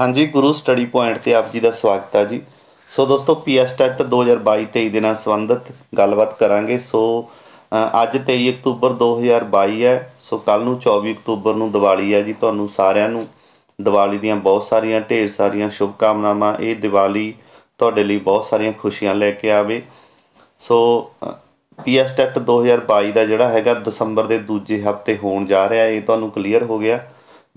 ਹਾਂਜੀ ਗੁਰੂ study point ਤੇ ਆਪ ਜੀ ਦਾ ਸਵਾਗਤ ਹੈ ਜੀ ਸੋ ਦੋਸਤੋ ਪੀਐਸ ਟੈਟ 2022-23 ਦੇ ਨਾਲ ਸੰਬੰਧਿਤ ਗੱਲਬਾਤ ਕਰਾਂਗੇ ਸੋ ਅੱਜ 23 ਅਕਤੂਬਰ 2022 ਹੈ ਸੋ ਕੱਲ ਨੂੰ 24 ਅਕਤੂਬਰ ਨੂੰ ਦੀਵਾਲੀ ਹੈ ਜੀ ਤੁਹਾਨੂੰ ਸਾਰਿਆਂ ਨੂੰ ਦੀਵਾਲੀ ਦੀਆਂ ਬਹੁਤ ਸਾਰੀਆਂ ਢੇਰ ਸਾਰੀਆਂ ਸ਼ੁਭ ਕਾਮਨਾਵਾਂ ਇਹ ਦੀਵਾਲੀ ਤੁਹਾਡੇ ਲਈ ਬਹੁਤ ਸਾਰੀਆਂ ਖੁਸ਼ੀਆਂ ਲੈ ਕੇ ਆਵੇ ਸੋ ਪੀਐਸ ਟੈਟ 2022 ਦਾ ਜਿਹੜਾ ਹੈਗਾ ਦਸੰਬਰ ਦੇ ਦੂਜੇ ਹਫਤੇ ਹੋਣ ਜਾ ਰਿਹਾ ਇਹ ਤੁਹਾਨੂੰ ਕਲੀਅਰ ਹੋ ਗਿਆ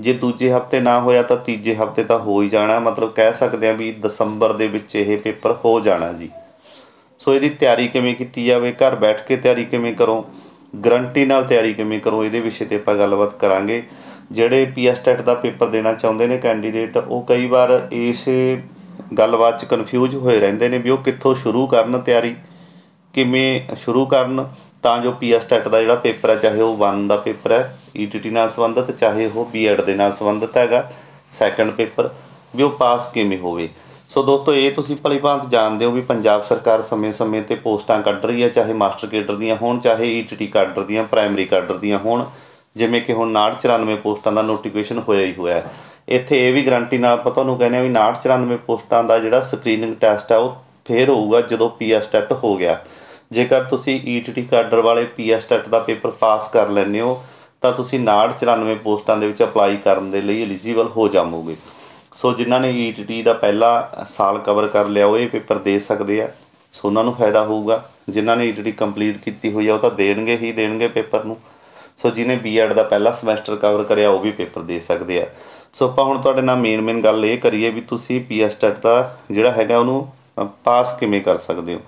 ਜੇ ਦੂਜੇ ਹਫਤੇ ਨਾ ਹੋਇਆ ਤਾਂ ਤੀਜੇ ਹਫਤੇ ਤਾਂ ਹੋ ਹੀ ਜਾਣਾ ਮਤਲਬ ਕਹਿ ਸਕਦੇ ਆ ਵੀ ਦਸੰਬਰ ਦੇ ਵਿੱਚ ਇਹ ਪੇਪਰ ਹੋ ਜਾਣਾ ਜੀ ਸੋ ਇਹਦੀ ਤਿਆਰੀ ਕਿਵੇਂ ਕੀਤੀ ਜਾਵੇ ਘਰ ਬੈਠ ਕੇ ਤਿਆਰੀ ਕਿਵੇਂ ਕਰੋ ਗਰੰਟੀ ਨਾਲ ਤਿਆਰੀ ਕਿਵੇਂ ਕਰੋ ਇਹਦੇ ਵਿਸ਼ੇ ਤੇ ਆਪਾਂ ਗੱਲਬਾਤ ਕਰਾਂਗੇ ਜਿਹੜੇ ਪੀਐਸ ਟੈਟ ਦਾ ਪੇਪਰ ਦੇਣਾ ਚਾਹੁੰਦੇ ਨੇ ਕੈਂਡੀਡੇਟ ਉਹ ਕਈ ਵਾਰ ਇਸੇ ਗੱਲਬਾਤ 'ਚ ਕਨਫਿਊਜ਼ ਹੋਏ ਰਹਿੰਦੇ ਨੇ ਵੀ ਉਹ ਕਿੱਥੋਂ ਸ਼ੁਰੂ ਕਰਨ ਤਿਆਰੀ ਕਿਵੇਂ ਸ਼ੁਰੂ ਕਰਨ ਤਾਂ ਜੋ ਪੀਐਸ ਟੈਟ e ਦਾ ਜਿਹੜਾ ਪੇਪਰ ਹੈ ਚਾਹੇ ਉਹ 1 ਦਾ ਪੇਪਰ ਹੈ ਈਟੀਟੀ e ਨਾਲ ਸੰਬੰਧਿਤ ਚਾਹੇ ਉਹ ਬੀਐਡ ਦੇ ਨਾਲ ਸੰਬੰਧਿਤ ਹੈਗਾ ਸੈਕੰਡ ਪੇਪਰ ਵੀ ਉਹ ਪਾਸ ਕਿਵੇਂ ਹੋਵੇ ਸੋ ਦੋਸਤੋ ਇਹ ਤੁਸੀਂ ਭਲੀ ਭਾਂਤ ਜਾਣਦੇ ਹੋ ਵੀ ਪੰਜਾਬ ਸਰਕਾਰ ਸਮੇਂ-ਸਮੇਂ ਤੇ ਪੋਸਟਾਂ ਕੱਢ ਰਹੀ ਹੈ ਚਾਹੇ ਮਾਸਟਰ ਕੇਡਰ ਦੀਆਂ ਹੋਣ ਚਾਹੇ ਈਟੀਟੀ e ਕਾਡਰ ਦੀਆਂ ਪ੍ਰਾਇਮਰੀ ਕਾਡਰ ਦੀਆਂ ਹੋਣ ਜਿਵੇਂ ਕਿ ਹੁਣ 94 ਪੋਸਟਾਂ ਦਾ ਨੋਟੀਫਿਕੇਸ਼ਨ ਹੋਇਆ ਹੀ ਹੋਇਆ ਹੈ ਇੱਥੇ ਇਹ ਵੀ ਗਰੰਟੀ ਨਾਲ ਆਪਾਂ ਤੁਹਾਨੂੰ ਕਹਿੰਦੇ ਆ ਵੀ 94 ਪੋਸਟਾਂ ਦਾ ਜਿਹੜਾ ਸਕਰੀਨਿੰਗ ਟੈਸਟ ਹੈ ਉਹ ਫੇਰ ਹੋਊਗਾ ਜਦੋਂ ਪੀਐਸ ਟੈਟ ਹੋ ਗਿਆ ਜੇਕਰ ਤੁਸੀਂ ਈਟੀਟੀ e ਕਾਡਰ ਵਾਲੇ ਪੀਐਸ ਟੈਟ ਦਾ ਪੇਪਰ ਪਾਸ ਕਰ ਲੈਨੇ ਹੋ ਤਾਂ ਤੁਸੀਂ 994 ਪੋਸਟਾਂ ਦੇ ਵਿੱਚ ਅਪਲਾਈ ਕਰਨ ਦੇ ਲਈ ਐਲੀਜੀਬਲ ਹੋ ਜਾਮੋਗੇ ਸੋ ਜਿਨ੍ਹਾਂ ਨੇ ਈਟੀਟੀ e ਦਾ ਪਹਿਲਾ ਸਾਲ ਕਵਰ ਕਰ ਲਿਆ ਉਹ ਇਹ ਪੇਪਰ ਦੇ ਸਕਦੇ ਆ ਸੋ ਉਹਨਾਂ ਨੂੰ ਫਾਇਦਾ ਹੋਊਗਾ ਜਿਨ੍ਹਾਂ ਨੇ ਈਟੀਟੀ e ਕੰਪਲੀਟ ਕੀਤੀ ਹੋਈ ਆ ਉਹ ਤਾਂ ਦੇਣਗੇ ਹੀ ਦੇਣਗੇ ਪੇਪਰ ਨੂੰ ਸੋ ਜਿਨੇ ਬੀਐਡ ਦਾ ਪਹਿਲਾ ਸਮੈਸਟਰ ਕਵਰ ਕਰਿਆ ਉਹ ਵੀ ਪੇਪਰ ਦੇ ਸਕਦੇ ਆ ਸੋ ਆਪਾਂ ਹੁਣ ਤੁਹਾਡੇ ਨਾਲ ਮੇਨ ਮੇਨ ਗੱਲ ਇਹ ਕਰੀਏ ਵੀ ਤੁਸੀਂ ਪੀਐਸ ਟੈਟ ਦਾ ਜਿਹੜਾ ਹੈਗਾ ਉਹਨੂੰ ਪਾਸ ਕਿਵੇਂ ਕਰ ਸਕਦੇ ਹੋ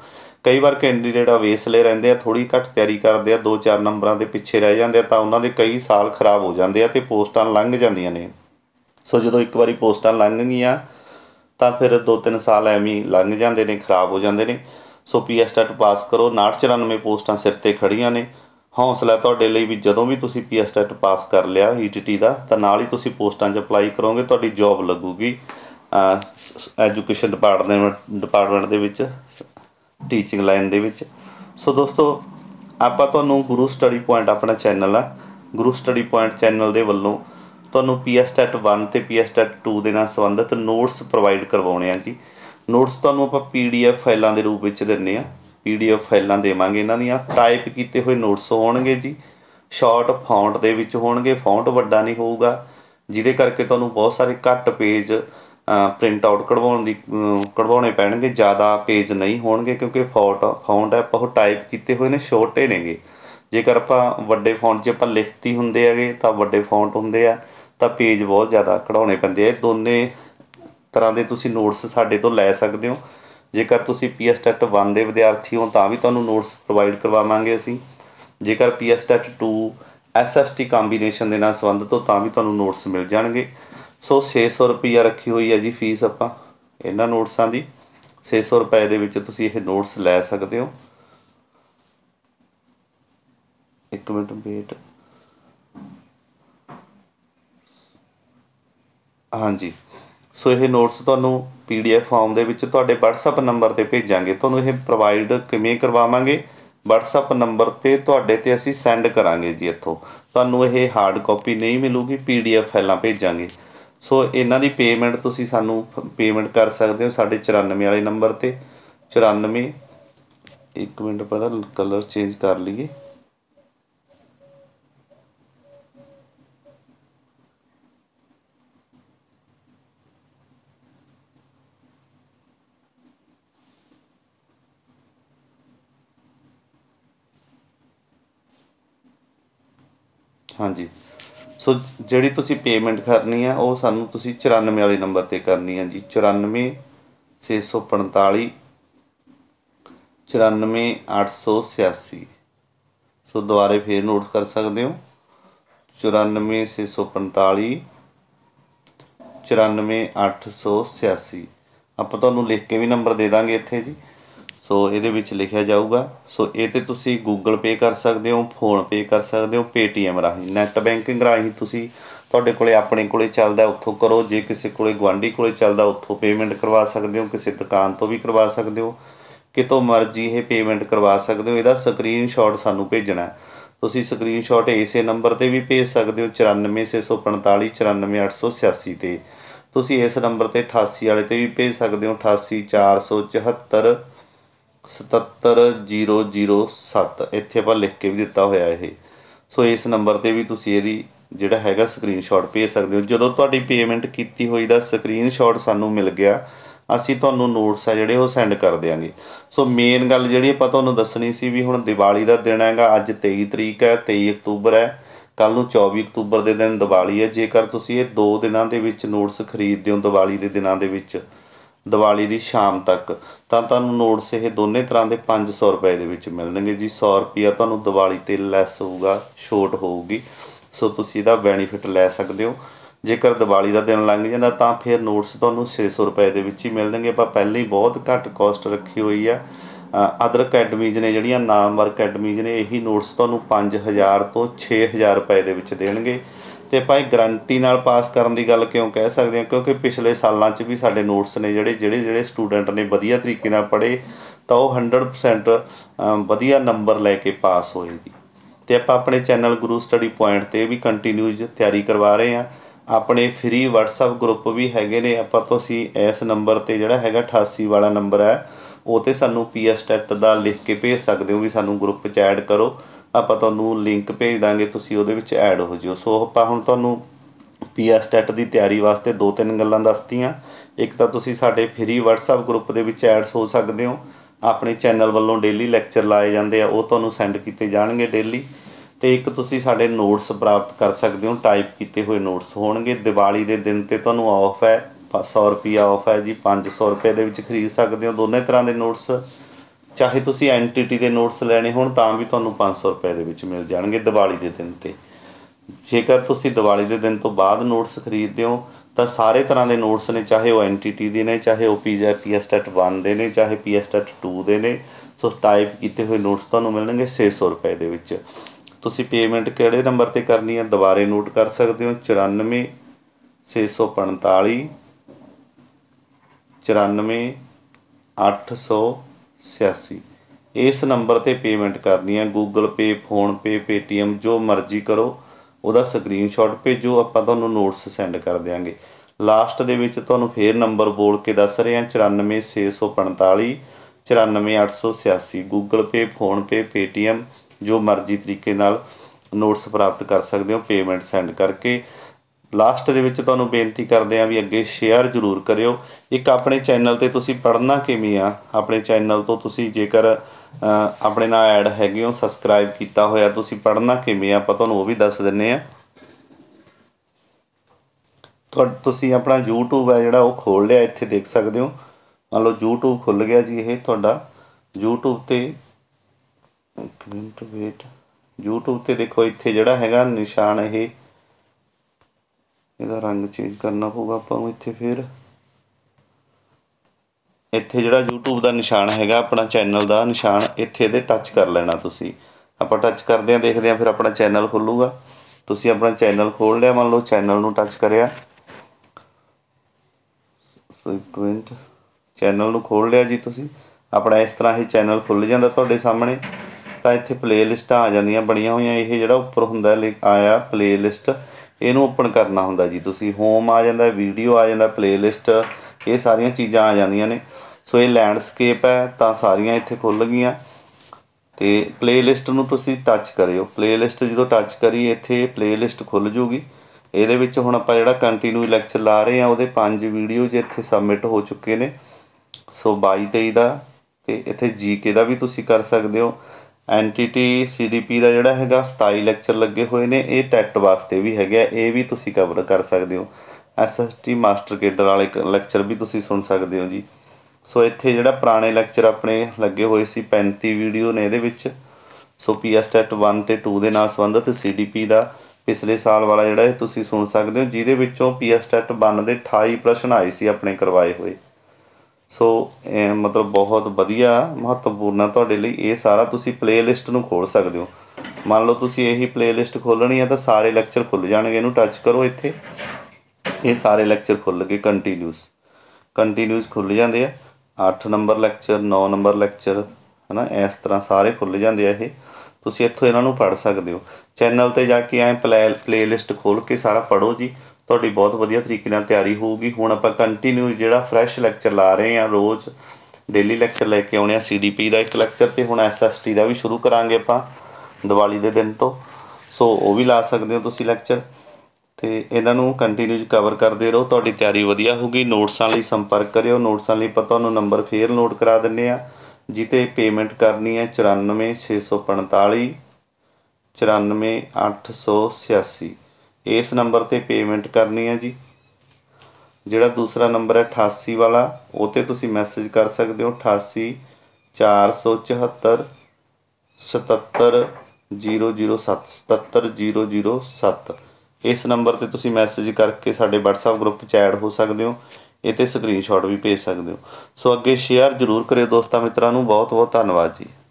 ਕਈ ਵਾਰ ਕੈਂਡੀਡੇਟ ਵੇਸਲੇ ਰਹਿੰਦੇ ਆ ਥੋੜੀ ਘੱਟ ਤਿਆਰੀ ਕਰਦੇ ਆ 2-4 ਨੰਬਰਾਂ ਦੇ ਪਿੱਛੇ ਰਹਿ ਜਾਂਦੇ ਆ ਤਾਂ ਉਹਨਾਂ ਦੇ ਕਈ ਸਾਲ ਖਰਾਬ ਹੋ ਜਾਂਦੇ ਆ ਤੇ ਪੋਸਟਾਂ ਲੰਘ ਜਾਂਦੀਆਂ ਨੇ ਸੋ ਜਦੋਂ ਇੱਕ ਵਾਰੀ ਪੋਸਟਾਂ ਲੰਘ ਗਈਆਂ ਤਾਂ ਫਿਰ 2-3 ਸਾਲ ਐਵੇਂ ਲੰਘ ਜਾਂਦੇ ਨੇ ਖਰਾਬ ਹੋ ਜਾਂਦੇ ਨੇ ਸੋ ਪੀਐਸਟੈਟ ਪਾਸ ਕਰੋ 94 ਪੋਸਟਾਂ ਸਿਰ ਤੇ ਖੜੀਆਂ ਨੇ ਹੌਸਲਾ ਤੁਹਾਡੇ ਲਈ ਵੀ ਜਦੋਂ ਵੀ ਤੁਸੀਂ ਪੀਐਸਟੈਟ ਪਾਸ ਕਰ ਲਿਆ ਈਟੀਟੀ ਦਾ ਤਾਂ ਨਾਲ ਹੀ ਤੁਸੀਂ ਪੋਸਟਾਂ 'ਚ ਅਪਲਾਈ ਕਰੋਗੇ ਤੁਹਾਡੀ ਜੌਬ ਲੱਗੂਗੀ ਐਜੂਕੇਸ਼ਨ ਡਿਪਾਰਟਮੈਂਟ ਡਿਪਾਰਟਮੈਂਟ ਦੇ ਵਿੱਚ ਟੀਚਿੰਗ ਲਾਈਨ ਦੇ ਵਿੱਚ ਸੋ ਦੋਸਤੋ ਆਪਾਂ ਤੁਹਾਨੂੰ ਗੁਰੂ ਸਟੱਡੀ ਪੁਆਇੰਟ ਆਪਣਾ ਚੈਨਲ ਆ ਗੁਰੂ ਸਟੱਡੀ ਪੁਆਇੰਟ ਚੈਨਲ ਦੇ ਵੱਲੋਂ ਤੁਹਾਨੂੰ ਪੀਐਸ 1 ਤੇ ਪੀਐਸ 2 ਦੇ ਨਾਲ ਸੰਬੰਧਿਤ ਨੋਟਸ ਪ੍ਰੋਵਾਈਡ ਕਰਵਾਉਣੇ ਆ ਜੀ ਨੋਟਸ ਤੁਹਾਨੂੰ ਆਪਾਂ ਪੀਡੀਐਫ ਫਾਈਲਾਂ ਦੇ ਰੂਪ ਵਿੱਚ ਦਿੰਨੇ ਆ ਪੀਡੀਐਫ ਫਾਈਲਾਂ ਦੇਵਾਂਗੇ ਇਹਨਾਂ ਦੀਆਂ ਟਾਈਪ ਕੀਤੇ ਹੋਏ ਨੋਟਸ ਹੋਣਗੇ ਜੀ ਸ਼ਾਰਟ ਫੌਂਟ ਦੇ ਵਿੱਚ ਹੋਣਗੇ ਫੌਂਟ ਵੱਡਾ ਨਹੀਂ ਹੋਊਗਾ ਜਿਹਦੇ ਕਰਕੇ ਤੁਹਾਨੂੰ ਬਹੁਤ ਸਾਰੇ ਕੱਟ ਪੇਜ ਪ੍ਰਿੰਟ ਆਊਟ ਕਢਵਾਉਣ ਦੀ ਕਢਵਾਉਣੇ ਪੈਣਗੇ ਜ਼ਿਆਦਾ ਪੇਜ ਨਹੀਂ ਹੋਣਗੇ ਕਿਉਂਕਿ ਫੌਂਟ ਫੌਂਟ ਆਪਾਂ ਉਹ ਟਾਈਪ ਕੀਤੇ ਹੋਏ ਨੇ ਛੋਟੇ ਨੇਗੇ ਜੇਕਰ ਆਪਾਂ ਵੱਡੇ ਫੌਂਟ 'ਚ ਆਪਾਂ ਲਿਖਤੀ ਹੁੰਦੇ ਹੈਗੇ ਤਾਂ ਵੱਡੇ ਫੌਂਟ ਹੁੰਦੇ ਆ ਤਾਂ ਪੇਜ ਬਹੁਤ ਜ਼ਿਆਦਾ ਕਢਾਉਣੇ ਪੈਂਦੇ ਆ ਦੋਨੇ ਤਰ੍ਹਾਂ ਦੇ ਤੁਸੀਂ ਨੋਟਸ ਸਾਡੇ ਤੋਂ ਲੈ ਸਕਦੇ ਹੋ ਜੇਕਰ ਤੁਸੀਂ ਪੀਐਸ ਟੈਟ 1 ਦੇ ਵਿਦਿਆਰਥੀ ਹੋ ਤਾਂ ਵੀ ਤੁਹਾਨੂੰ ਨੋਟਸ ਪ੍ਰੋਵਾਈਡ ਕਰਵਾਵਾਂਗੇ ਅਸੀਂ ਜੇਕਰ ਪੀਐਸ ਟੈਟ 2 ਐਸਐਸਟੀ ਕੰਬੀਨੇਸ਼ਨ ਦੇ ਨਾਲ ਸੰਬੰਧ ਹੋ ਤਾਂ ਵੀ ਤੁਹਾਨੂੰ ਨੋਟਸ ਮਿਲ ਜਾਣਗੇ ਸੋ 600 ਰੁਪਈਆ ਰੱਖੀ ਹੋਈ ਹੈ ਜੀ ਫੀਸ ਆਪਾਂ ਇਹਨਾਂ ਨੋਟਸਾਂ ਦੀ 600 ਰੁਪਏ ਦੇ ਵਿੱਚ ਤੁਸੀਂ ਇਹ ਨੋਟਸ ਲੈ ਸਕਦੇ ਹੋ ਇੱਕ ਮਿੰਟ ਵੇਟ ਹਾਂਜੀ ਸੋ ਇਹ ਨੋਟਸ ਤੁਹਾਨੂੰ ਪੀਡੀਐਫ ਫਾਰਮ ਦੇ ਵਿੱਚ ਤੁਹਾਡੇ WhatsApp ਨੰਬਰ ਤੇ ਭੇਜਾਂਗੇ ਤੁਹਾਨੂੰ ਇਹ ਪ੍ਰੋਵਾਈਡ ਕਿਵੇਂ ਕਰਵਾਵਾਂਗੇ WhatsApp ਨੰਬਰ ਤੇ ਤੁਹਾਡੇ ਤੇ ਅਸੀਂ ਸੈਂਡ ਕਰਾਂਗੇ ਜੀ ਇੱਥੋਂ ਤੁਹਾਨੂੰ ਇਹ ਹਾਰਡ ਕਾਪੀ ਨਹੀਂ ਮਿਲੂਗੀ ਪੀਡੀਐਫ ਫਾਈਲਾਂ ਭੇਜਾਂਗੇ ਸੋ ਇਹਨਾਂ ਦੀ ਪੇਮੈਂਟ ਤੁਸੀਂ ਸਾਨੂੰ ਪੇਮੈਂਟ ਕਰ ਸਕਦੇ ਹੋ ਸਾਡੇ 94 ਵਾਲੇ ਨੰਬਰ ਤੇ 94 ਇੱਕ ਮਿੰਟ ਪਤਾ ਕਲਰ ਚੇਂਜ ਕਰ ਲਈਏ ਹਾਂਜੀ ਸੋ ਜਿਹੜੀ ਤੁਸੀਂ ਪੇਮੈਂਟ ਕਰਨੀ ਆ ਉਹ ਸਾਨੂੰ ਤੁਸੀਂ 94 ਵਾਲੇ ਨੰਬਰ ਤੇ ਕਰਨੀ ਆ ਜੀ 94 645 94886 ਸੋ ਦੁਬਾਰੇ ਫੇਰ ਨੋਟ ਕਰ ਸਕਦੇ ਹੋ 94645 94886 ਆਪਾਂ ਤੁਹਾਨੂੰ ਲਿਖ ਕੇ ਵੀ ਨੰਬਰ ਦੇ ਦਾਂਗੇ ਇੱਥੇ ਜੀ ਸੋ ਇਹਦੇ ਵਿੱਚ ਲਿਖਿਆ ਜਾਊਗਾ ਸੋ ਇਹ ਤੇ ਤੁਸੀਂ Google Pay ਕਰ ਸਕਦੇ ਹੋ ਫੋਨ ਪੇ ਕਰ ਸਕਦੇ ਹੋ Paytm ਰਾਹੀਂ ਨੈਟ ਬੈਂਕਿੰਗ ਰਾਹੀਂ ਤੁਸੀਂ ਤੁਹਾਡੇ ਕੋਲੇ ਆਪਣੇ ਕੋਲੇ ਚੱਲਦਾ ਉੱਥੋਂ ਕਰੋ ਜੇ ਕਿਸੇ ਕੋਲੇ ਗਵਾਂਢੀ ਕੋਲੇ ਚੱਲਦਾ ਉੱਥੋਂ ਪੇਮੈਂਟ ਕਰਵਾ ਸਕਦੇ ਹੋ ਕਿਸੇ ਦੁਕਾਨ ਤੋਂ ਵੀ ਕਰਵਾ ਸਕਦੇ ਹੋ ਕਿਤੋਂ ਮਰਜ਼ੀ ਇਹ ਪੇਮੈਂਟ ਕਰਵਾ ਸਕਦੇ ਹੋ ਇਹਦਾ ਸਕਰੀਨਸ਼ਾਟ ਸਾਨੂੰ ਭੇਜਣਾ ਤੁਸੀਂ ਸਕਰੀਨਸ਼ਾਟ ਇਸੇ ਨੰਬਰ ਤੇ ਵੀ ਭੇਜ ਸਕਦੇ ਹੋ 9464494886 ਤੇ ਤੁਸੀਂ ਇਸ ਨੰਬਰ ਤੇ 88 ਵਾਲੇ ਤੇ ਵੀ ਭੇਜ ਸਕਦੇ ਹੋ 88474 77007 ਇੱਥੇ ਆਪਾਂ ਲਿਖ ਕੇ ਵੀ ਦਿੱਤਾ ਹੋਇਆ ਇਹ ਸੋ ਇਸ ਨੰਬਰ ਤੇ ਵੀ ਤੁਸੀਂ ਇਹਦੀ ਜਿਹੜਾ ਹੈਗਾ ਸਕਰੀਨਸ਼ਾਟ ਭੇਜ ਸਕਦੇ ਹੋ ਜਦੋਂ ਤੁਹਾਡੀ ਪੇਮੈਂਟ ਕੀਤੀ ਹੋਈ ਦਾ ਸਕਰੀਨਸ਼ਾਟ ਸਾਨੂੰ ਮਿਲ ਗਿਆ ਅਸੀਂ ਤੁਹਾਨੂੰ ਨੋਟਸ ਆ ਜਿਹੜੇ ਉਹ ਸੈਂਡ ਕਰ ਦੇਵਾਂਗੇ ਸੋ ਮੇਨ ਗੱਲ ਜਿਹੜੀ ਆਪਾਂ ਤੁਹਾਨੂੰ ਦੱਸਣੀ ਸੀ ਵੀ ਹੁਣ ਦੀਵਾਲੀ ਦਾ ਦਿਨ ਹੈਗਾ ਅੱਜ 23 ਤਰੀਕ ਹੈ 23 ਅਕਤੂਬਰ ਹੈ ਕੱਲ ਨੂੰ 24 ਅਕਤੂਬਰ ਦੇ ਦਿਨ ਦੀਵਾਲੀ ਹੈ ਜੇਕਰ ਤੁਸੀਂ ਇਹ ਦੋ ਦਿਨਾਂ ਦੇ ਵਿੱਚ ਨੋਟਸ ਖਰੀਦਦੇ ਹੋ ਦੀਵਾਲੀ ਦੇ ਦਿਨਾਂ ਦੇ ਵਿੱਚ ਦੀਵਾਲੀ ਦੀ ਸ਼ਾਮ ਤੱਕ ਤਾਂ ਤੁਹਾਨੂੰ ਨੋਟਸ ਇਹ ਦੋਨੇ ਤਰ੍ਹਾਂ ਦੇ 500 ਰੁਪਏ ਦੇ ਵਿੱਚ ਮਿਲਣਗੇ ਜੀ 100 ਰੁਪਿਆ ਤੁਹਾਨੂੰ ਦੀਵਾਲੀ ਤੇ ਲੈਸ ਹੋਊਗਾ ਛੋਟ ਹੋਊਗੀ ਸੋ ਤੁਸੀਂ ਇਹਦਾ ਬੈਨੀਫਿਟ ਲੈ ਸਕਦੇ ਹੋ ਜੇਕਰ ਦੀਵਾਲੀ ਦਾ ਦਿਨ ਲੰਘ ਜਾਂਦਾ ਤਾਂ ਫਿਰ ਨੋਟਸ ਤੁਹਾਨੂੰ 600 ਰੁਪਏ ਦੇ ਵਿੱਚ ਹੀ ਮਿਲਣਗੇ ਆਪਾਂ ਪਹਿਲਾਂ ਹੀ ਬਹੁਤ ਘੱਟ ਕਾਸਟ ਰੱਖੀ ਹੋਈ ਆ ਅਦਰ ਅਕੈਡਮੀਜ਼ ਨੇ ਜਿਹੜੀਆਂ ਨਾਮਵਰ ਅਕੈਡਮੀਜ਼ ਨੇ ਇਹੀ ਨੋਟਸ ਤੁਹਾਨੂੰ 5000 ਤੋਂ 6000 ਰੁਪਏ ਦੇ ਵਿੱਚ ਦੇਣਗੇ ਤੇ ਆਪਾਂ ਇਹ ਗਰੰਟੀ ਨਾਲ ਪਾਸ ਕਰਨ ਦੀ ਗੱਲ ਕਿਉਂ ਕਹਿ ਸਕਦੇ ਹਾਂ ਕਿਉਂਕਿ ਪਿਛਲੇ ਸਾਲਾਂ 'ਚ ਵੀ ਸਾਡੇ ਨੋਟਸ ਨੇ ਜਿਹੜੇ ਜਿਹੜੇ ਜਿਹੜੇ ਸਟੂਡੈਂਟ ਨੇ ਵਧੀਆ ਤਰੀਕੇ ਨਾਲ ਪੜ੍ਹੇ ਤਾਂ ਉਹ 100% ਵਧੀਆ ਨੰਬਰ ਲੈ ਕੇ ਪਾਸ ਹੋਏ ਦੀ ਤੇ ਆਪਾਂ ਆਪਣੇ ਚੈਨਲ ਗੁਰੂ ਸਟੱਡੀ ਪੁਆਇੰਟ ਤੇ ਵੀ ਕੰਟੀਨਿਊਜ ਤਿਆਰੀ ਕਰਵਾ ਰਹੇ ਆ ਆਪਣੇ ਫ੍ਰੀ WhatsApp ਗਰੁੱਪ ਵੀ ਹੈਗੇ ਨੇ ਆਪਾਂ ਤੁਸੀਂ ਇਸ ਨੰਬਰ ਤੇ ਜਿਹੜਾ ਹੈਗਾ 88 ਵਾਲਾ ਨੰਬਰ ਹੈ ਉਹ ਤੇ ਸਾਨੂੰ PS ਟੈਟ ਦਾ ਲਿਖ ਕੇ ਭੇਜ ਸਕਦੇ ਹੋ ਵੀ ਸਾਨੂੰ ਗਰੁੱਪ ਚ ਐਡ ਕਰੋ ਆਪਾਂ ਤੁਹਾਨੂੰ ਲਿੰਕ ਭੇਜ ਦਾਂਗੇ ਤੁਸੀਂ ਉਹਦੇ ਵਿੱਚ ਐਡ ਹੋ ਜਿਓ ਸੋ ਆਪਾਂ ਹੁਣ ਤੁਹਾਨੂੰ ਪੀਐਸ ਟੈਟ ਦੀ ਤਿਆਰੀ ਵਾਸਤੇ ਦੋ ਤਿੰਨ ਗੱਲਾਂ ਦੱਸਤੀਆਂ ਇੱਕ ਤਾਂ ਤੁਸੀਂ ਸਾਡੇ ਫ੍ਰੀ WhatsApp ਗਰੁੱਪ ਦੇ ਵਿੱਚ ਐਡ ਹੋ ਸਕਦੇ ਹੋ ਆਪਣੇ ਚੈਨਲ ਵੱਲੋਂ ਡੇਲੀ ਲੈਕਚਰ ਲਾਏ ਜਾਂਦੇ ਆ ਉਹ ਤੁਹਾਨੂੰ ਸੈਂਡ ਕੀਤੇ ਜਾਣਗੇ ਡੇਲੀ ਤੇ ਇੱਕ ਤੁਸੀਂ ਸਾਡੇ ਨੋਟਸ ਪ੍ਰਾਪਤ ਕਰ ਸਕਦੇ ਹੋ ਟਾਈਪ ਕੀਤੇ ਹੋਏ ਨੋਟਸ ਹੋਣਗੇ ਦੀਵਾਲੀ ਦੇ ਦਿਨ ਤੇ ਤੁਹਾਨੂੰ ਆਫ ਹੈ 100 ਰੁਪਿਆ ਆਫ ਹੈ ਜੀ 500 ਰੁਪਏ ਦੇ ਵਿੱਚ ਖਰੀਦ ਸਕਦੇ ਹੋ ਦੋਨੇ ਤਰ੍ਹਾਂ ਦੇ ਨੋਟਸ ਚਾਹੇ ਤੁਸੀਂ ਐਂਟੀਟੀ ਦੇ ਨੋਟਸ ਲੈਣੇ ਹੋਣ ਤਾਂ ਵੀ ਤੁਹਾਨੂੰ 500 ਰੁਪਏ ਦੇ ਵਿੱਚ ਮਿਲ ਜਾਣਗੇ ਦੀਵਾਲੀ ਦੇ ਦਿਨ ਤੇ ਜੇਕਰ ਤੁਸੀਂ ਦੀਵਾਲੀ ਦੇ ਦਿਨ ਤੋਂ ਬਾਅਦ ਨੋਟਸ ਖਰੀਦਦੇ ਹੋ ਤਾਂ ਸਾਰੇ ਤਰ੍ਹਾਂ ਦੇ ਨੋਟਸ ਨੇ ਚਾਹੇ ਉਹ ਐਂਟੀਟੀ ਦੇ ਨੇ ਚਾਹੇ ਉਹ ਪੀਜ਼ਾ ਪੀਐਸਟੈਟ 1 ਦੇ ਨੇ ਚਾਹੇ ਪੀਐਸਟੈਟ 2 ਦੇ ਨੇ ਸੋ ਟਾਈਪ ਕੀਤੇ ਹੋਏ ਨੋਟਸ ਤੁਹਾਨੂੰ ਮਿਲਣਗੇ 600 ਰੁਪਏ ਦੇ ਵਿੱਚ ਤੁਸੀਂ ਪੇਮੈਂਟ ਕਿਹੜੇ ਨੰਬਰ ਤੇ ਕਰਨੀ ਹੈ ਦੁਬਾਰੇ ਨੋਟ ਕਰ ਸਕਦੇ ਹੋ 94 645 94 800 86 ਇਸ ਨੰਬਰ ਤੇ ਪੇਮੈਂਟ ਕਰਨੀ ਹੈ Google Pay PhonePe Paytm ਜੋ ਮਰਜ਼ੀ ਕਰੋ ਉਹਦਾ ਸਕਰੀਨਸ਼ਾਟ ਭੇਜੋ ਆਪਾਂ ਤੁਹਾਨੂੰ ਨੋਟਸ ਸੈਂਡ ਕਰ ਦੇਵਾਂਗੇ ਲਾਸਟ ਦੇ ਵਿੱਚ ਤੁਹਾਨੂੰ ਫੇਰ ਨੰਬਰ ਬੋਲ ਕੇ ਦੱਸ ਰਹੇ ਹਾਂ 94645 94886 Google Pay PhonePe Paytm ਜੋ ਮਰਜ਼ੀ ਤਰੀਕੇ ਨਾਲ ਨੋਟਸ ਪ੍ਰਾਪਤ ਕਰ ਸਕਦੇ ਹੋ ਪੇਮੈਂਟ ਸੈਂਡ ਕਰਕੇ ਲਾਸਟ ਦੇ ਵਿੱਚ ਤੁਹਾਨੂੰ ਬੇਨਤੀ ਕਰਦੇ ਆ ਵੀ ਅੱਗੇ ਸ਼ੇਅਰ ਜ਼ਰੂਰ ਕਰਿਓ ਇੱਕ ਆਪਣੇ ਚੈਨਲ ਤੇ ਤੁਸੀਂ ਪੜਨਾ ਕਿਵੇਂ ਆ ਆਪਣੇ ਚੈਨਲ ਤੋਂ ਤੁਸੀਂ ਜੇਕਰ ਆਪਣੇ ਨਾਲ ਐਡ ਹੈਗੇ ਹੋ ਸਬਸਕ੍ਰਾਈਬ ਕੀਤਾ ਹੋਇਆ ਤੁਸੀਂ ਪੜਨਾ ਕਿਵੇਂ ਆ ਆਪਾਂ ਤੁਹਾਨੂੰ ਉਹ ਵੀ ਦੱਸ ਦਿੰਨੇ ਆ ਤੁਸੀਂ ਆਪਣਾ YouTube ਹੈ ਜਿਹੜਾ ਉਹ ਖੋਲ ਲਿਆ ਇੱਥੇ ਦੇਖ ਸਕਦੇ ਹੋ ਮੰਨ ਲਓ YouTube ਖੁੱਲ ਗਿਆ ਜੀ ਇਹ ਤੁਹਾਡਾ YouTube ਤੇ ਕਮੈਂਟ ਵੇਟ YouTube ਤੇ ਦੇਖੋ ਇੱਥੇ ਜਿਹੜਾ ਹੈਗਾ ਨਿਸ਼ਾਨ ਇਹ ਇਹਦਾ ਰੰਗ ਚੇਂਜ ਕਰਨਾ ਪਊਗਾ ਆਪਾਂ ਨੂੰ ਇੱਥੇ ਫਿਰ ਇੱਥੇ ਜਿਹੜਾ YouTube ਦਾ ਨਿਸ਼ਾਨ ਹੈਗਾ ਆਪਣਾ ਚੈਨਲ ਦਾ ਨਿਸ਼ਾਨ ਇੱਥੇ ਇਹਦੇ ਟੱਚ ਕਰ ਲੈਣਾ ਤੁਸੀਂ ਆਪਾਂ ਟੱਚ ਕਰਦੇ ਆਂ ਦੇਖਦੇ ਆਂ ਫਿਰ ਆਪਣਾ ਚੈਨਲ ਖੁੱਲੂਗਾ ਤੁਸੀਂ ਆਪਣਾ ਚੈਨਲ ਖੋਲ ਲਿਆ ਮੰਨ ਲਓ ਚੈਨਲ ਨੂੰ ਟੱਚ ਕਰਿਆ ਸੋ ਚੈਨਲ ਨੂੰ ਖੋਲ ਲਿਆ ਜੀ ਤੁਸੀਂ ਆਪਣਾ ਇਸ ਤਰ੍ਹਾਂ ਇਹ ਚੈਨਲ ਖੁੱਲ ਜਾਂਦਾ ਤੁਹਾਡੇ ਸਾਹਮਣੇ ਤਾਂ ਇੱਥੇ ਪਲੇਲਿਸਟਾਂ ਆ ਜਾਂਦੀਆਂ ਬਣੀਆਂ ਹੋਈਆਂ ਇਹ ਜਿਹੜਾ ਉੱਪਰ ਹੁੰਦਾ ਆਇਆ ਪਲੇਲਿਸਟ ਇਹਨੂੰ ਓਪਨ ਕਰਨਾ ਹੁੰਦਾ ਜੀ ਤੁਸੀਂ ਹੋਮ ਆ ਜਾਂਦਾ ਵੀਡੀਓ ਆ ਜਾਂਦਾ ਪਲੇਲਿਸਟ ਇਹ ਸਾਰੀਆਂ ਚੀਜ਼ਾਂ ਆ ਜਾਂਦੀਆਂ ਨੇ ਸੋ ਇਹ ਲੈਂਡਸਕੇਪ ਹੈ ਤਾਂ ਸਾਰੀਆਂ ਇੱਥੇ ਖੁੱਲ ਗਈਆਂ ਤੇ ਪਲੇਲਿਸਟ ਨੂੰ ਤੁਸੀਂ ਟੱਚ ਕਰਿਓ ਪਲੇਲਿਸਟ ਜਦੋਂ ਟੱਚ ਕਰੀ ਇੱਥੇ ਪਲੇਲਿਸਟ ਖੁੱਲ ਜੂਗੀ ਇਹਦੇ ਵਿੱਚ ਹੁਣ ਆਪਾਂ ਜਿਹੜਾ ਕੰਟੀਨਿਊ ਲੈਕਚਰ ਲਾ ਰਹੇ ਆ ਉਹਦੇ ਪੰਜ ਵੀਡੀਓ ਜੇ ਇੱਥੇ ਸਬਮਿਟ ਹੋ ਚੁੱਕੇ ਨੇ ਸੋ 22 23 ਦਾ ਤੇ ਇੱਥੇ ਜੀਕੇ ਦਾ ਵੀ ਤੁਸੀਂ ਕਰ ਸਕਦੇ ਹੋ ਐਨਟੀਟੀ ਸੀਡੀਪੀ ਦਾ ਜਿਹੜਾ ਹੈਗਾ 27 ਲੈਕਚਰ ਲੱਗੇ ਹੋਏ ਨੇ ਇਹ ਟੈਟ ਵਾਸਤੇ ਵੀ ਹੈਗਾ ਇਹ ਵੀ ਤੁਸੀਂ ਕਵਰ ਕਰ ਸਕਦੇ ਹੋ ਐਸਐਸਟੀ ਮਾਸਟਰ ਕੇਡਰ ਵਾਲੇ ਲੈਕਚਰ ਵੀ ਤੁਸੀਂ ਸੁਣ ਸਕਦੇ ਹੋ ਜੀ ਸੋ ਇੱਥੇ ਜਿਹੜਾ ਪੁਰਾਣੇ ਲੈਕਚਰ ਆਪਣੇ ਲੱਗੇ ਹੋਏ ਸੀ 35 ਵੀਡੀਓ ਨੇ ਇਹਦੇ ਵਿੱਚ ਸੋ ਪੀਐਸ ਟੈਟ 1 ਤੇ 2 ਦੇ ਨਾਲ ਸੰਬੰਧਿਤ ਸੀਡੀਪੀ ਦਾ ਪਿਛਲੇ ਸਾਲ ਵਾਲਾ ਜਿਹੜਾ ਇਹ ਤੁਸੀਂ ਸੁਣ ਸਕਦੇ ਹੋ ਜਿਹਦੇ ਵਿੱਚੋਂ ਪੀਐਸ ਟੈਟ 1 ਦੇ 28 ਪ੍ਰਸ਼ਨ ਆਏ ਸੀ ਆਪਣੇ ਕਰਵਾਏ ਹੋਏ ਸੋ ਮਤਲਬ ਬਹੁਤ ਵਧੀਆ ਮਹੱਤਵਪੂਰਨ ਹੈ ਤੁਹਾਡੇ ਲਈ ਇਹ ਸਾਰਾ ਤੁਸੀਂ ਪਲੇਲਿਸਟ ਨੂੰ ਖੋਲ ਸਕਦੇ ਹੋ ਮੰਨ ਲਓ ਤੁਸੀਂ ਇਹੀ ਪਲੇਲਿਸਟ ਖੋਲਣੀ ਹੈ ਤਾਂ ਸਾਰੇ ਲੈਕਚਰ ਖੁੱਲ ਜਾਣਗੇ ਇਹਨੂੰ ਟੱਚ ਕਰੋ ਇੱਥੇ ਇਹ ਸਾਰੇ ਲੈਕਚਰ ਖੁੱਲ ਗਏ ਕੰਟੀਨਿਊਸ ਕੰਟੀਨਿਊਸ ਖੁੱਲ ਜਾਂਦੇ ਆ 8 ਨੰਬਰ ਲੈਕਚਰ 9 ਨੰਬਰ ਲੈਕਚਰ ਹਨਾ ਇਸ ਤਰ੍ਹਾਂ ਸਾਰੇ ਖੁੱਲ ਜਾਂਦੇ ਆ ਇਹ ਤੁਸੀਂ ਇੱਥੋਂ ਇਹਨਾਂ ਨੂੰ ਪੜ੍ਹ ਸਕਦੇ ਹੋ ਚੈਨਲ ਤੇ ਜਾ ਕੇ ਐ ਪਲੇਲਿਸਟ ਖੋਲ ਕੇ ਸਾਰਾ ਪੜੋ ਜੀ ਤੁਹਾਡੀ ਬਹੁਤ ਵਧੀਆ ਤਰੀਕੇ ਨਾਲ ਤਿਆਰੀ ਹੋਊਗੀ ਹੁਣ ਆਪਾਂ ਕੰਟੀਨਿਊ ਜਿਹੜਾ ਫਰੈਸ਼ ਲੈਕਚਰ ਲਾ ਰਹੇ ਆ ਰੋਜ਼ ਡੇਲੀ ਲੈਕਚਰ ਲੈ ਕੇ ਆਉਣੇ ਆ ਸੀਡੀਪੀ ਦਾ ਇੱਕ ਲੈਕਚਰ ਤੇ ਹੁਣ ਐਸਐਸਟੀ ਦਾ ਵੀ ਸ਼ੁਰੂ ਕਰਾਂਗੇ ਆਪਾਂ ਦੀਵਾਲੀ ਦੇ ਦਿਨ ਤੋਂ ਸੋ ਉਹ ਵੀ ਲਾ ਸਕਦੇ ਹੋ ਤੁਸੀਂ ਲੈਕਚਰ ਤੇ ਇਹਨਾਂ ਨੂੰ ਕੰਟੀਨਿਊ ਕਵਰ ਕਰਦੇ ਰਹੋ ਤੁਹਾਡੀ ਤਿਆਰੀ ਵਧੀਆ ਹੋਊਗੀ ਨੋਟਸਾਂ ਲਈ ਸੰਪਰਕ ਕਰਿਓ ਨੋਟਸਾਂ ਲਈ ਪਤਾ ਤੁਹਾਨੂੰ ਨੰਬਰ ਫੇਰ ਨੋਟ ਕਰਾ ਦਿੰਨੇ ਆ ਜਿੱਤੇ ਪੇਮੈਂਟ ਕਰਨੀ ਹੈ 94645 94886 ਇਸ ਨੰਬਰ ਤੇ ਪੇਮੈਂਟ ਕਰਨੀ ਹੈ ਜੀ ਜਿਹੜਾ ਦੂਸਰਾ ਨੰਬਰ ਹੈ 88 ਵਾਲਾ ਉਹ ਤੇ ਤੁਸੀਂ ਮੈਸੇਜ ਕਰ ਸਕਦੇ ਹੋ 88 474 77 007 77007 ਇਸ ਨੰਬਰ ਤੇ ਤੁਸੀਂ ਮੈਸੇਜ ਕਰਕੇ ਸਾਡੇ WhatsApp ਗਰੁੱਪ 'ਚ ਐਡ ਹੋ ਸਕਦੇ ਹੋ ਇਹ ਤੇ ਸਕਰੀਨਸ਼ਾਟ ਵੀ ਭੇਜ ਸਕਦੇ ਹੋ ਸੋ ਅੱਗੇ ਸ਼ੇਅਰ ਜ਼ਰੂਰ ਕਰਿਓ ਦੋਸਤਾਂ ਮਿੱਤਰਾਂ ਨੂੰ ਬਹੁਤ ਬਹੁਤ ਧੰਨਵਾਦ ਜੀ